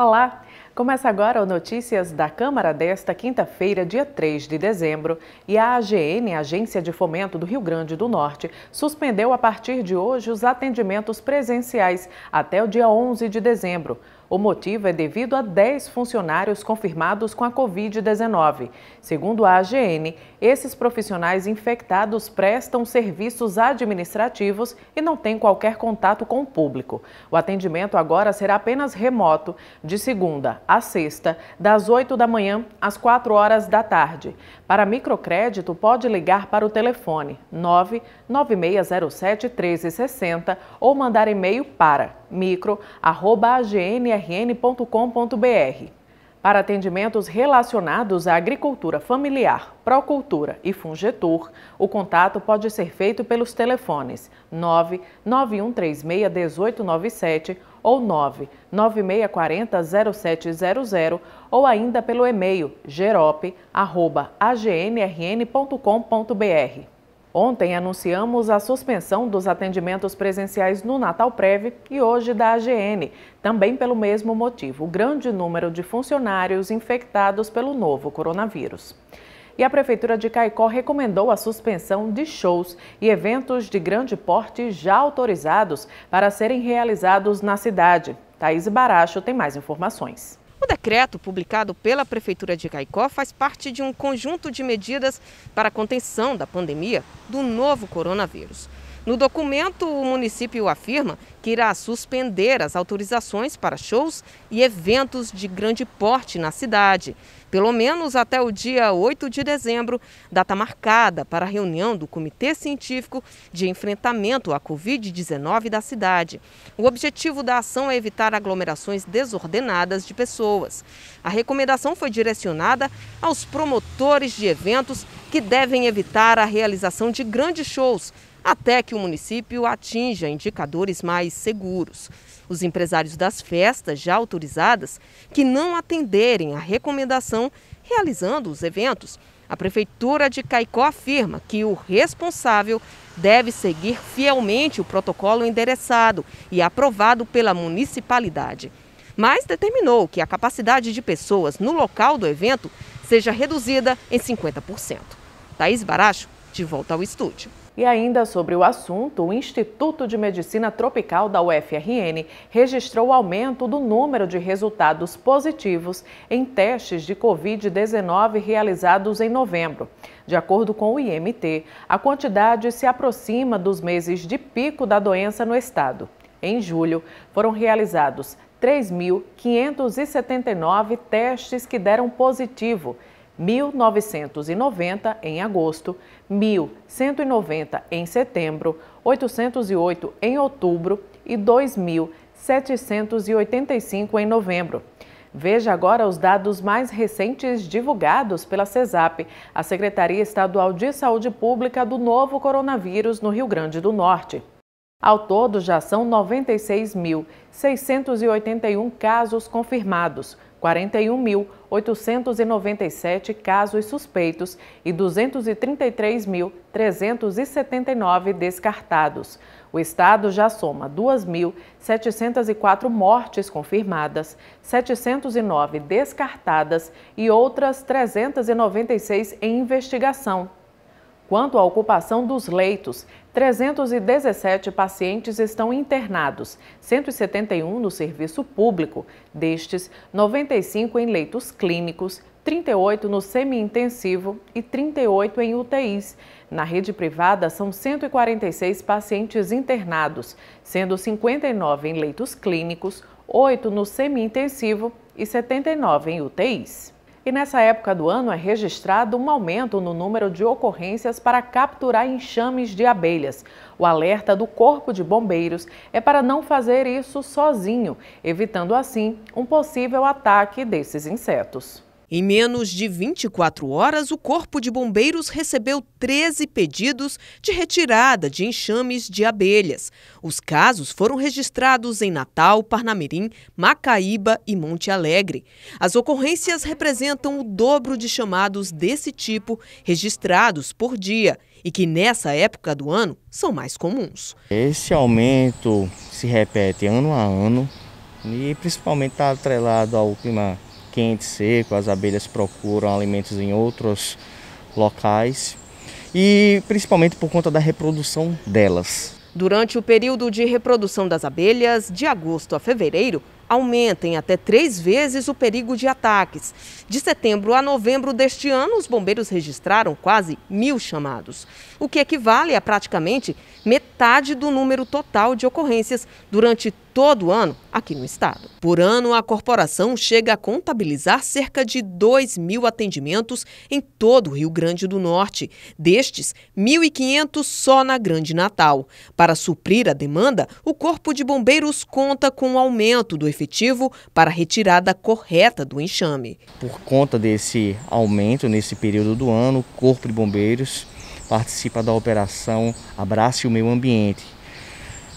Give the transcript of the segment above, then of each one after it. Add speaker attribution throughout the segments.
Speaker 1: Olá! Começa agora o Notícias da Câmara desta quinta-feira, dia 3 de dezembro, e a AGN, Agência de Fomento do Rio Grande do Norte, suspendeu a partir de hoje os atendimentos presenciais até o dia 11 de dezembro. O motivo é devido a 10 funcionários confirmados com a Covid-19. Segundo a AGN, esses profissionais infectados prestam serviços administrativos e não têm qualquer contato com o público. O atendimento agora será apenas remoto, de segunda a sexta, das 8 da manhã às 4 horas da tarde. Para microcrédito, pode ligar para o telefone 99607 1360 ou mandar e-mail para micro.agnr.com.br prn.com.br. Para atendimentos relacionados à agricultura familiar, procultura e fungetur, o contato pode ser feito pelos telefones 991361897 ou 996400700 ou ainda pelo e-mail gerop.agnrn.com.br. Ontem anunciamos a suspensão dos atendimentos presenciais no Natal Prévio e hoje da AGN, também pelo mesmo motivo, o grande número de funcionários infectados pelo novo coronavírus e a Prefeitura de Caicó recomendou a suspensão de shows e eventos de grande porte já autorizados para serem realizados na cidade. Thaís Baracho tem mais informações decreto
Speaker 2: publicado pela Prefeitura de Caicó faz parte de um conjunto de medidas para a contenção da pandemia do novo coronavírus. No documento, o município afirma que irá suspender as autorizações para shows e eventos de grande porte na cidade, pelo menos até o dia 8 de dezembro, data marcada para a reunião do Comitê Científico de Enfrentamento à Covid-19 da cidade. O objetivo da ação é evitar aglomerações desordenadas de pessoas. A recomendação foi direcionada aos promotores de eventos que devem evitar a realização de grandes shows até que o município atinja indicadores mais seguros. Os empresários das festas já autorizadas que não atenderem à recomendação realizando os eventos, a Prefeitura de Caicó afirma que o responsável deve seguir fielmente o protocolo endereçado e aprovado pela municipalidade. Mas determinou que a capacidade de pessoas no local do evento seja reduzida em 50%. Thaís Baracho, de volta ao estúdio. E ainda sobre o assunto, o Instituto de Medicina Tropical
Speaker 1: da UFRN registrou aumento do número de resultados positivos em testes de Covid-19 realizados em novembro. De acordo com o IMT, a quantidade se aproxima dos meses de pico da doença no estado. Em julho, foram realizados 3.579 testes que deram positivo 1.990 em agosto, 1.190 em setembro, 808 em outubro e 2.785 em novembro. Veja agora os dados mais recentes divulgados pela CESAP, a Secretaria Estadual de Saúde Pública do novo coronavírus no Rio Grande do Norte. Ao todo, já são 96.681 casos confirmados, 41.897 casos suspeitos e 233.379 descartados. O estado já soma 2.704 mortes confirmadas, 709 descartadas e outras 396 em investigação. Quanto à ocupação dos leitos, 317 pacientes estão internados, 171 no serviço público, destes 95 em leitos clínicos, 38 no semi-intensivo e 38 em UTIs. Na rede privada, são 146 pacientes internados, sendo 59 em leitos clínicos, 8 no semi-intensivo e 79 em UTIs. E nessa época do ano é registrado um aumento no número de ocorrências para capturar enxames de abelhas. O alerta do Corpo de Bombeiros é para não fazer isso sozinho, evitando assim um possível ataque desses
Speaker 2: insetos. Em menos de 24 horas, o Corpo de Bombeiros recebeu 13 pedidos de retirada de enxames de abelhas. Os casos foram registrados em Natal, Parnamirim, Macaíba e Monte Alegre. As ocorrências representam o dobro de chamados desse tipo registrados por dia e que nessa época do ano são mais comuns.
Speaker 3: Esse aumento se repete ano a ano e principalmente está atrelado ao clima quente, seco, as abelhas procuram alimentos em outros locais e principalmente por conta da reprodução delas.
Speaker 2: Durante o período de reprodução das abelhas, de agosto a fevereiro, aumenta em até três vezes o perigo de ataques. De setembro a novembro deste ano, os bombeiros registraram quase mil chamados o que equivale a praticamente metade do número total de ocorrências durante todo o ano aqui no estado. Por ano, a corporação chega a contabilizar cerca de 2 mil atendimentos em todo o Rio Grande do Norte, destes 1.500 só na Grande Natal. Para suprir a demanda, o Corpo de Bombeiros conta com o aumento do efetivo para a retirada correta do enxame.
Speaker 3: Por conta desse aumento nesse período do ano, o Corpo de Bombeiros participa da operação Abrace o Meio Ambiente,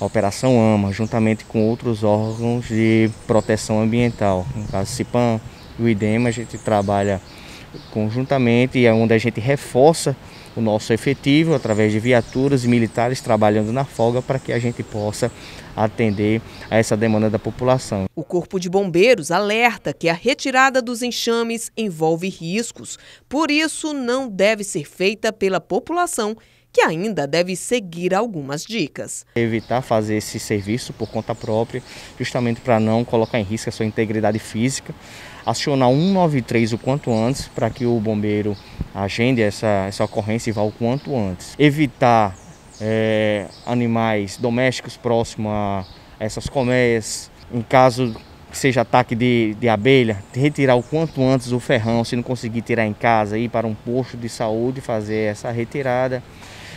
Speaker 3: a Operação AMA, juntamente com outros órgãos de proteção ambiental. No caso, CIPAM e o IDEMA, a gente trabalha conjuntamente e é onde a gente reforça o nosso efetivo através de viaturas e militares trabalhando na folga para que a gente possa atender a essa demanda da população. O
Speaker 2: Corpo de Bombeiros alerta que a retirada dos enxames envolve riscos, por isso não deve ser feita pela população que ainda deve seguir algumas dicas.
Speaker 3: Evitar fazer esse serviço por conta própria, justamente para não colocar em risco a sua integridade física, acionar 193 o quanto antes para que o bombeiro agende essa, essa ocorrência e vá o quanto antes. Evitar é, animais domésticos próximos a essas colmeias. Em caso que seja ataque de, de abelha, retirar o quanto antes o ferrão, se não conseguir tirar em casa, ir para um posto de saúde fazer essa retirada.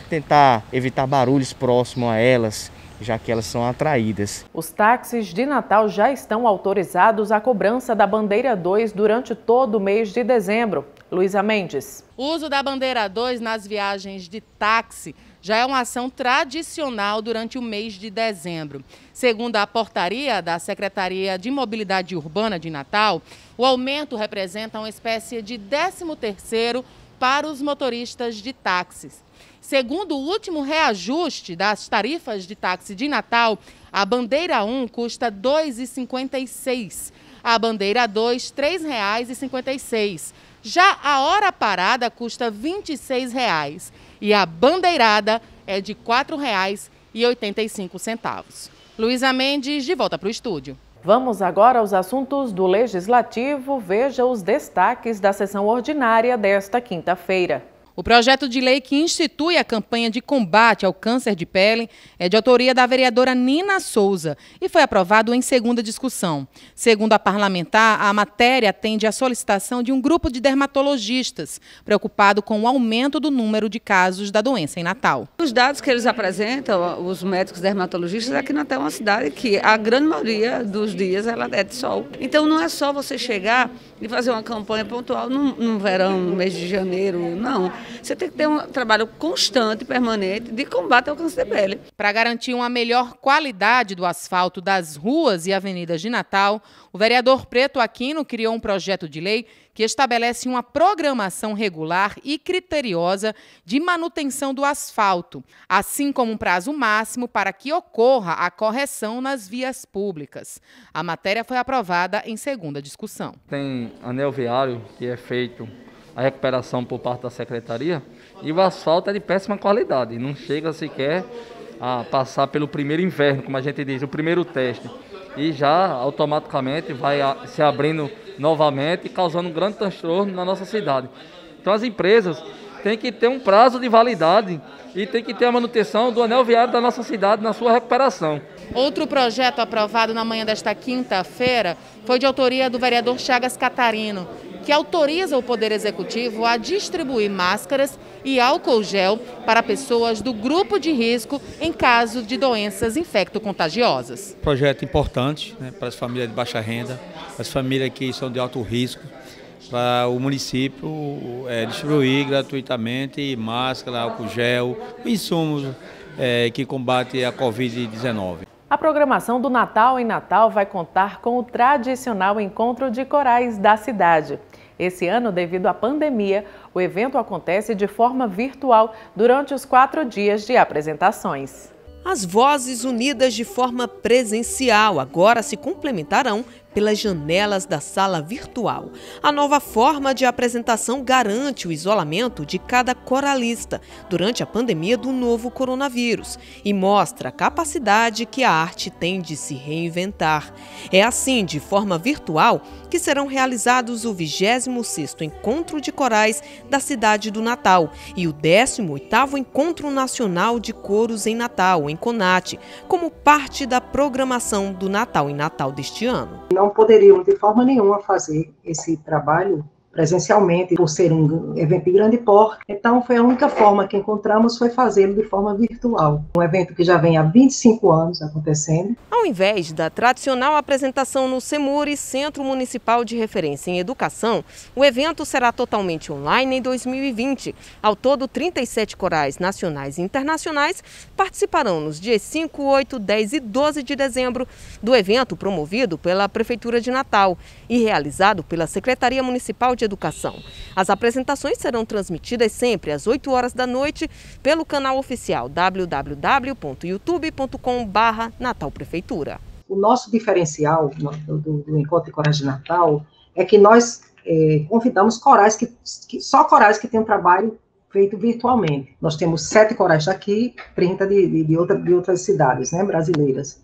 Speaker 3: Tentar evitar barulhos próximos a elas, já que elas são atraídas.
Speaker 1: Os táxis de Natal já estão autorizados à cobrança da bandeira 2 durante todo o mês de dezembro. Luísa Mendes.
Speaker 4: O uso da bandeira 2 nas viagens de táxi já é uma ação tradicional durante o mês de dezembro. Segundo a portaria da Secretaria de Mobilidade Urbana de Natal, o aumento representa uma espécie de 13º para os motoristas de táxis. Segundo o último reajuste das tarifas de táxi de Natal, a bandeira 1 custa R$ 2,56. A bandeira 2, R$ 3,56. Já a hora parada custa R$ 26,00 e a bandeirada é de R$ 4,85. Luísa
Speaker 1: Mendes, de volta para o estúdio. Vamos agora aos assuntos do Legislativo. Veja os destaques da sessão ordinária desta quinta-feira. O projeto de lei que
Speaker 4: institui a campanha de combate ao câncer de pele é de autoria da vereadora Nina Souza e foi aprovado em segunda discussão. Segundo a parlamentar, a matéria atende à solicitação de um grupo de dermatologistas preocupado com o aumento do número de casos
Speaker 2: da doença em Natal. Os dados que eles apresentam, os médicos dermatologistas, é que Natal é uma cidade que a grande maioria dos dias ela é de sol. Então não é só você chegar e fazer uma campanha pontual no verão, no mês de janeiro, não você tem que ter um trabalho
Speaker 4: constante, permanente, de combate ao câncer de pele. Para garantir uma melhor qualidade do asfalto das ruas e avenidas de Natal, o vereador Preto Aquino criou um projeto de lei que estabelece uma programação regular e criteriosa de manutenção do asfalto, assim como um prazo máximo para que ocorra a correção nas vias públicas. A matéria foi aprovada em segunda discussão. Tem
Speaker 3: anel viário que é feito a recuperação por parte da secretaria e o asfalto é de péssima qualidade, não chega sequer a passar pelo primeiro inverno, como a gente diz, o primeiro teste. E já automaticamente vai se abrindo novamente e causando um grande transtorno na nossa cidade. Então as empresas têm que ter um prazo de
Speaker 4: validade e tem que ter a manutenção do anel viário da nossa cidade na sua recuperação. Outro projeto aprovado na manhã desta quinta-feira foi de autoria do vereador Chagas Catarino, que autoriza o Poder Executivo a distribuir máscaras e álcool gel para pessoas do grupo de risco em caso de doenças infecto-contagiosas.
Speaker 3: Projeto importante né, para as famílias de baixa renda, as famílias que são de alto risco, para o município é, distribuir gratuitamente máscara, álcool gel, insumos é, que combate a Covid-19.
Speaker 1: A programação do Natal em Natal vai contar com o tradicional encontro de corais da cidade. Esse ano, devido à pandemia, o evento acontece de forma virtual
Speaker 2: durante os quatro dias de apresentações. As vozes unidas de forma presencial agora se complementarão pelas janelas da sala virtual. A nova forma de apresentação garante o isolamento de cada coralista durante a pandemia do novo coronavírus e mostra a capacidade que a arte tem de se reinventar. É assim, de forma virtual, que serão realizados o 26º Encontro de Corais da cidade do Natal e o 18º Encontro Nacional de Coros em Natal, em Conate, como parte da programação do Natal em Natal deste ano
Speaker 5: não poderiam de forma nenhuma fazer esse trabalho presencialmente, por ser um evento de grande porte. Então, foi a única forma que encontramos foi fazê-lo de forma virtual. Um evento que já vem há 25 anos acontecendo.
Speaker 2: Ao invés da tradicional apresentação no CEMURI, Centro Municipal de Referência em Educação, o evento será totalmente online em 2020. Ao todo, 37 corais nacionais e internacionais participarão nos dias 5, 8, 10 e 12 de dezembro do evento promovido pela Prefeitura de Natal e realizado pela Secretaria Municipal de de Educação. As apresentações serão transmitidas sempre às 8 horas da noite pelo canal oficial www.youtube.com.br natalprefeitura.
Speaker 5: O nosso diferencial do, do, Encontro de Coragem de Natal é que nós é, convidamos corais que, que, só corais que têm um trabalho feito virtualmente. Nós temos sete corais daqui, 30 de, de, de, outra, de outras cidades né, brasileiras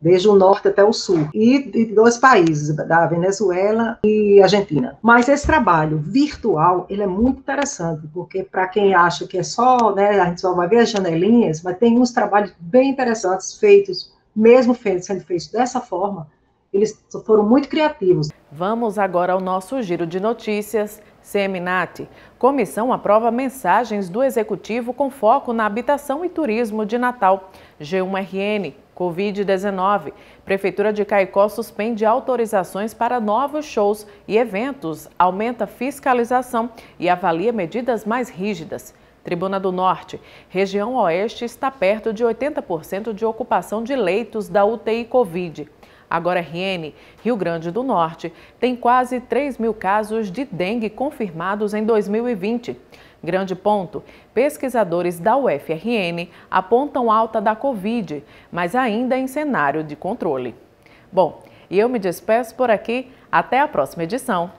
Speaker 5: desde o norte até o sul, e de dois países, da Venezuela e Argentina. Mas esse trabalho virtual, ele é muito interessante, porque para quem acha que é só, né, a gente só vai ver as janelinhas, mas tem uns trabalhos bem interessantes feitos, mesmo sendo feitos dessa forma, eles foram muito criativos.
Speaker 1: Vamos agora ao nosso giro de notícias Seminat. Comissão aprova mensagens do Executivo com foco na habitação e turismo de Natal. G1RN, Covid-19. Prefeitura de Caicó suspende autorizações para novos shows e eventos, aumenta fiscalização e avalia medidas mais rígidas. Tribuna do Norte. Região Oeste está perto de 80% de ocupação de leitos da UTI Covid. Agora, RN, Rio Grande do Norte, tem quase 3 mil casos de dengue confirmados em 2020. Grande ponto: pesquisadores da UFRN apontam alta da Covid, mas ainda em cenário de controle. Bom, e eu me despeço por aqui. Até a próxima edição.